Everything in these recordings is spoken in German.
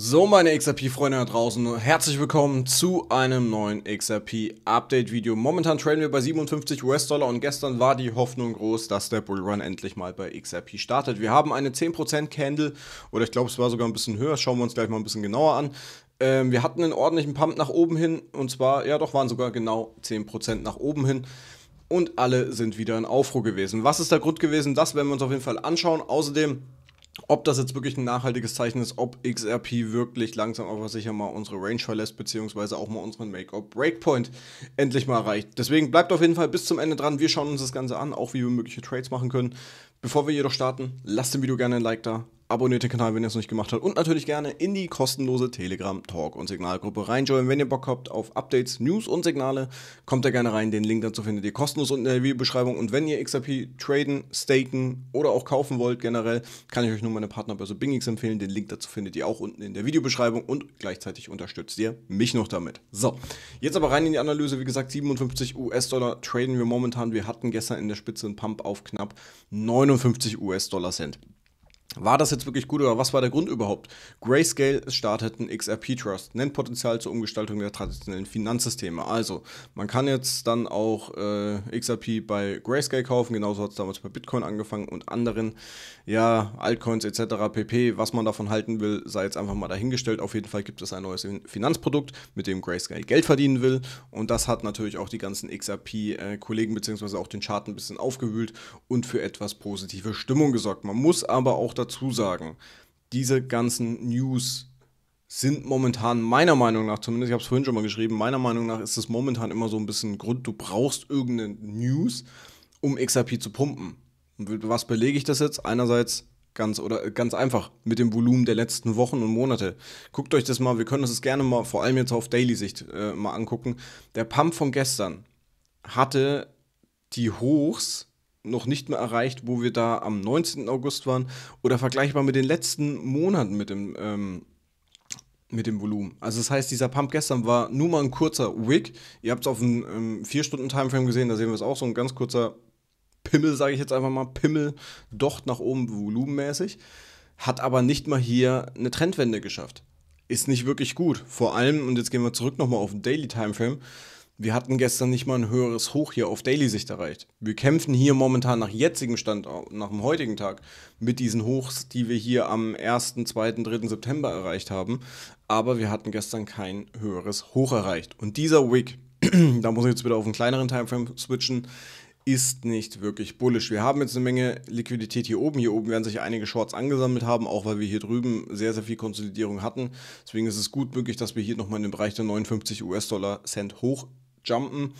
So, meine XRP-Freunde da draußen, herzlich willkommen zu einem neuen XRP-Update-Video. Momentan traden wir bei 57 US-Dollar und gestern war die Hoffnung groß, dass der Bullrun endlich mal bei XRP startet. Wir haben eine 10%-Candle oder ich glaube, es war sogar ein bisschen höher, schauen wir uns gleich mal ein bisschen genauer an. Ähm, wir hatten einen ordentlichen Pump nach oben hin und zwar, ja doch, waren sogar genau 10% nach oben hin und alle sind wieder in Aufruhr gewesen. Was ist der Grund gewesen? Das werden wir uns auf jeden Fall anschauen. Außerdem ob das jetzt wirklich ein nachhaltiges Zeichen ist, ob XRP wirklich langsam aber sicher mal unsere Range verlässt, beziehungsweise auch mal unseren Make-up-Breakpoint endlich mal erreicht. Deswegen bleibt auf jeden Fall bis zum Ende dran. Wir schauen uns das Ganze an, auch wie wir mögliche Trades machen können. Bevor wir jedoch starten, lasst dem Video gerne ein Like da, Abonniert den Kanal, wenn ihr es noch nicht gemacht habt. Und natürlich gerne in die kostenlose Telegram Talk und Signalgruppe reinjoinen. Wenn ihr Bock habt auf Updates, News und Signale, kommt da gerne rein. Den Link dazu findet ihr kostenlos unten in der Videobeschreibung. Und wenn ihr XRP traden, staken oder auch kaufen wollt generell, kann ich euch nur meine Partnerbörse BingX empfehlen. Den Link dazu findet ihr auch unten in der Videobeschreibung. Und gleichzeitig unterstützt ihr mich noch damit. So, jetzt aber rein in die Analyse. Wie gesagt, 57 US-Dollar traden wir momentan. Wir hatten gestern in der Spitze einen Pump auf knapp 59 US-Dollar Cent. War das jetzt wirklich gut oder was war der Grund überhaupt? Grayscale startet einen XRP-Trust, nennt Potenzial zur Umgestaltung der traditionellen Finanzsysteme. Also, man kann jetzt dann auch äh, XRP bei Grayscale kaufen, genauso hat es damals bei Bitcoin angefangen und anderen, ja, Altcoins etc. pp. Was man davon halten will, sei jetzt einfach mal dahingestellt. Auf jeden Fall gibt es ein neues Finanzprodukt, mit dem Grayscale Geld verdienen will und das hat natürlich auch die ganzen XRP-Kollegen äh, bzw. auch den Chart ein bisschen aufgewühlt und für etwas positive Stimmung gesorgt. Man muss aber auch dazu dazu sagen, diese ganzen News sind momentan meiner Meinung nach, zumindest ich habe es vorhin schon mal geschrieben, meiner Meinung nach ist es momentan immer so ein bisschen Grund, du brauchst irgendeine News, um XRP zu pumpen. Und Was belege ich das jetzt? Einerseits ganz oder äh, ganz einfach mit dem Volumen der letzten Wochen und Monate. Guckt euch das mal, wir können das gerne mal vor allem jetzt auf Daily Sicht äh, mal angucken. Der Pump von gestern hatte die Hochs noch nicht mehr erreicht, wo wir da am 19. August waren oder vergleichbar mit den letzten Monaten mit dem, ähm, mit dem Volumen. Also das heißt, dieser Pump gestern war nur mal ein kurzer Wick. Ihr habt es auf einem ähm, 4-Stunden-Timeframe gesehen, da sehen wir es auch, so ein ganz kurzer Pimmel, sage ich jetzt einfach mal, Pimmel, docht nach oben volumenmäßig, hat aber nicht mal hier eine Trendwende geschafft. Ist nicht wirklich gut. Vor allem, und jetzt gehen wir zurück nochmal auf den Daily Timeframe, wir hatten gestern nicht mal ein höheres Hoch hier auf Daily-Sicht erreicht. Wir kämpfen hier momentan nach jetzigem Stand, nach dem heutigen Tag, mit diesen Hochs, die wir hier am 1., 2., 3. September erreicht haben. Aber wir hatten gestern kein höheres Hoch erreicht. Und dieser Wick, da muss ich jetzt wieder auf einen kleineren Timeframe switchen, ist nicht wirklich bullisch. Wir haben jetzt eine Menge Liquidität hier oben. Hier oben werden sich einige Shorts angesammelt haben, auch weil wir hier drüben sehr, sehr viel Konsolidierung hatten. Deswegen ist es gut möglich, dass wir hier nochmal in den Bereich der 59 US-Dollar Cent hoch jumpen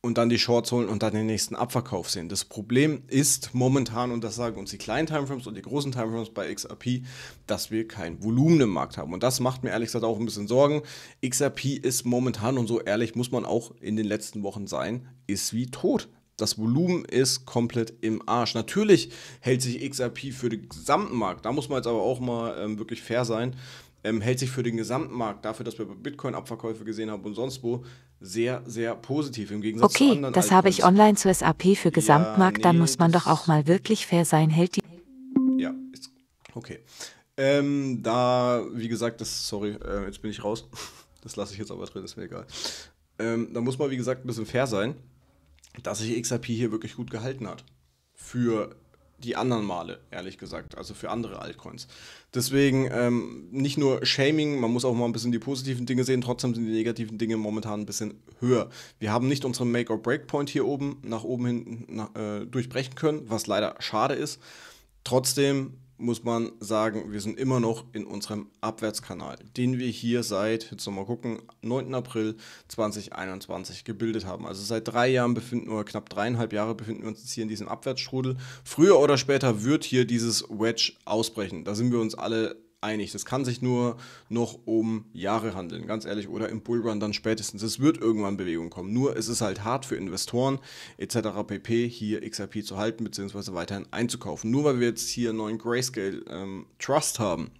und dann die Shorts holen und dann den nächsten Abverkauf sehen. Das Problem ist momentan, und das sagen uns die kleinen Timeframes und die großen Timeframes bei XRP, dass wir kein Volumen im Markt haben. Und das macht mir ehrlich gesagt auch ein bisschen Sorgen. XRP ist momentan, und so ehrlich muss man auch in den letzten Wochen sein, ist wie tot. Das Volumen ist komplett im Arsch. Natürlich hält sich XRP für den gesamten Markt. Da muss man jetzt aber auch mal ähm, wirklich fair sein. Ähm, hält sich für den gesamten Markt, dafür, dass wir Bitcoin Abverkäufe gesehen haben und sonst wo, sehr, sehr positiv im Gegensatz okay, zu anderen. Okay, das Altcoins. habe ich online zu SAP für Gesamtmarkt, ja, dann muss man doch auch mal wirklich fair sein, hält die. Ja, ist, okay. Ähm, da, wie gesagt, das, sorry, äh, jetzt bin ich raus. Das lasse ich jetzt aber drin, ist mir egal. Ähm, da muss man, wie gesagt, ein bisschen fair sein, dass sich XRP hier wirklich gut gehalten hat. Für die anderen Male, ehrlich gesagt, also für andere Altcoins. Deswegen ähm, nicht nur Shaming, man muss auch mal ein bisschen die positiven Dinge sehen, trotzdem sind die negativen Dinge momentan ein bisschen höher. Wir haben nicht unseren Make-or-Break-Point hier oben nach oben hin nach, äh, durchbrechen können, was leider schade ist. Trotzdem muss man sagen, wir sind immer noch in unserem Abwärtskanal, den wir hier seit, jetzt nochmal gucken, 9. April 2021 gebildet haben. Also seit drei Jahren befinden wir, knapp dreieinhalb Jahre befinden wir uns jetzt hier in diesem Abwärtsstrudel. Früher oder später wird hier dieses Wedge ausbrechen. Da sind wir uns alle einig. Das kann sich nur noch um Jahre handeln, ganz ehrlich, oder im Bullrun dann spätestens. Es wird irgendwann Bewegung kommen. Nur ist es halt hart für Investoren etc. pp. hier XRP zu halten bzw. weiterhin einzukaufen. Nur weil wir jetzt hier einen neuen Grayscale ähm, Trust haben,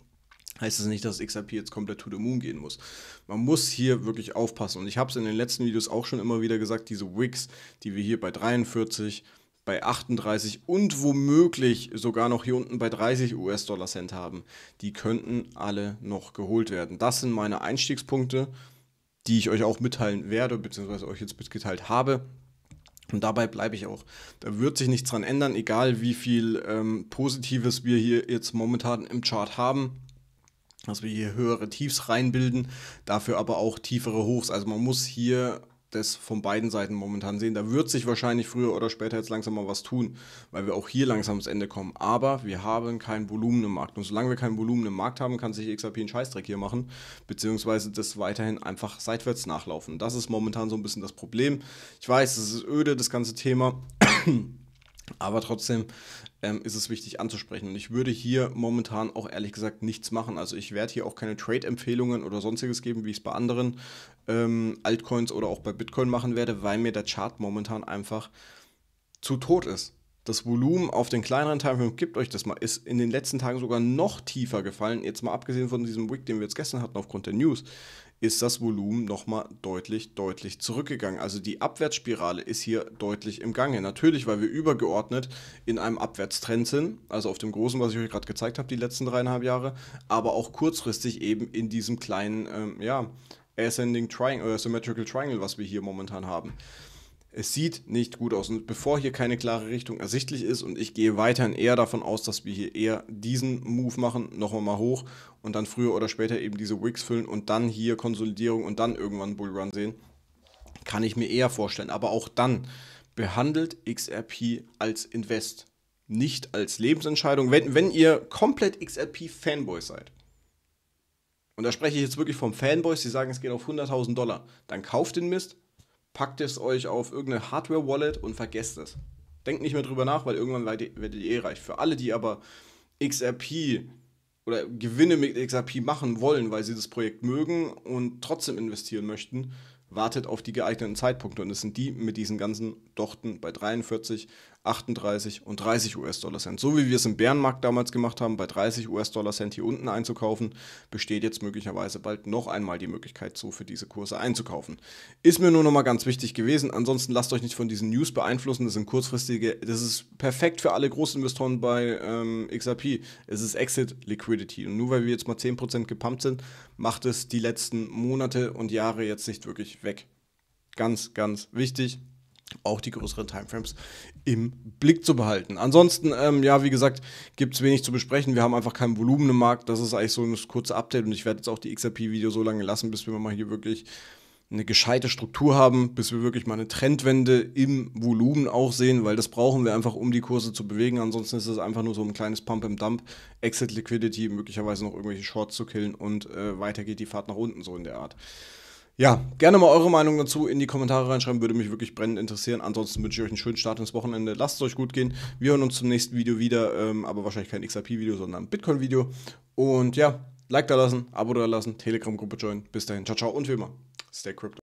heißt es das nicht, dass XRP jetzt komplett to the moon gehen muss. Man muss hier wirklich aufpassen. Und ich habe es in den letzten Videos auch schon immer wieder gesagt, diese Wigs, die wir hier bei 43 bei 38 und womöglich sogar noch hier unten bei 30 US-Dollar Cent haben. Die könnten alle noch geholt werden. Das sind meine Einstiegspunkte, die ich euch auch mitteilen werde, beziehungsweise euch jetzt mitgeteilt habe. Und dabei bleibe ich auch. Da wird sich nichts dran ändern, egal wie viel ähm, Positives wir hier jetzt momentan im Chart haben dass wir hier höhere Tiefs reinbilden, dafür aber auch tiefere Hochs. Also man muss hier das von beiden Seiten momentan sehen. Da wird sich wahrscheinlich früher oder später jetzt langsam mal was tun, weil wir auch hier langsam ans Ende kommen. Aber wir haben kein Volumen im Markt. Und solange wir kein Volumen im Markt haben, kann sich XRP einen Scheißdreck hier machen, beziehungsweise das weiterhin einfach seitwärts nachlaufen. Das ist momentan so ein bisschen das Problem. Ich weiß, es ist öde, das ganze Thema. Aber trotzdem, ähm, ist es wichtig anzusprechen. Und ich würde hier momentan auch ehrlich gesagt nichts machen. Also ich werde hier auch keine Trade-Empfehlungen oder sonstiges geben, wie ich es bei anderen ähm, Altcoins oder auch bei Bitcoin machen werde, weil mir der Chart momentan einfach zu tot ist das Volumen auf den kleineren Teilfilm, gibt euch das mal, ist in den letzten Tagen sogar noch tiefer gefallen. Jetzt mal abgesehen von diesem Wick, den wir jetzt gestern hatten aufgrund der News, ist das Volumen nochmal deutlich, deutlich zurückgegangen. Also die Abwärtsspirale ist hier deutlich im Gange. Natürlich, weil wir übergeordnet in einem Abwärtstrend sind, also auf dem großen, was ich euch gerade gezeigt habe, die letzten dreieinhalb Jahre, aber auch kurzfristig eben in diesem kleinen, ähm, ja, Ascending Triangle oder äh, Symmetrical Triangle, was wir hier momentan haben es sieht nicht gut aus. Und bevor hier keine klare Richtung ersichtlich ist, und ich gehe weiterhin eher davon aus, dass wir hier eher diesen Move machen, nochmal einmal hoch und dann früher oder später eben diese Wicks füllen und dann hier Konsolidierung und dann irgendwann Bullrun sehen, kann ich mir eher vorstellen. Aber auch dann behandelt XRP als Invest, nicht als Lebensentscheidung. Wenn, wenn ihr komplett XRP-Fanboy seid, und da spreche ich jetzt wirklich vom Fanboys, die sagen, es geht auf 100.000 Dollar, dann kauft den Mist, packt es euch auf irgendeine Hardware-Wallet und vergesst es. Denkt nicht mehr drüber nach, weil irgendwann werdet ihr eh reich. Für alle, die aber XRP oder Gewinne mit XRP machen wollen, weil sie das Projekt mögen und trotzdem investieren möchten, wartet auf die geeigneten Zeitpunkte. Und es sind die mit diesen ganzen Dochten bei 43 38 und 30 US-Dollar Cent. So wie wir es im Bärenmarkt damals gemacht haben, bei 30 US-Dollar Cent hier unten einzukaufen, besteht jetzt möglicherweise bald noch einmal die Möglichkeit, so für diese Kurse einzukaufen. Ist mir nur nochmal ganz wichtig gewesen. Ansonsten lasst euch nicht von diesen News beeinflussen. Das sind kurzfristige, das ist perfekt für alle Großinvestoren bei ähm, XRP. Es ist Exit Liquidity. Und nur weil wir jetzt mal 10% gepumpt sind, macht es die letzten Monate und Jahre jetzt nicht wirklich weg. Ganz, ganz wichtig auch die größeren Timeframes im Blick zu behalten. Ansonsten, ähm, ja, wie gesagt, gibt es wenig zu besprechen. Wir haben einfach kein Volumen im Markt. Das ist eigentlich so ein kurzes Update und ich werde jetzt auch die XRP-Video so lange lassen, bis wir mal hier wirklich eine gescheite Struktur haben, bis wir wirklich mal eine Trendwende im Volumen auch sehen, weil das brauchen wir einfach, um die Kurse zu bewegen. Ansonsten ist es einfach nur so ein kleines Pump im Dump, Exit Liquidity, möglicherweise noch irgendwelche Shorts zu killen und äh, weiter geht die Fahrt nach unten so in der Art. Ja, gerne mal eure Meinung dazu in die Kommentare reinschreiben, würde mich wirklich brennend interessieren. Ansonsten wünsche ich euch einen schönen Start ins Wochenende. Lasst es euch gut gehen. Wir hören uns zum nächsten Video wieder, ähm, aber wahrscheinlich kein XRP-Video, sondern ein Bitcoin-Video. Und ja, Like da lassen, Abo da lassen, Telegram-Gruppe joinen. Bis dahin, ciao, ciao und wie immer, stay crypto.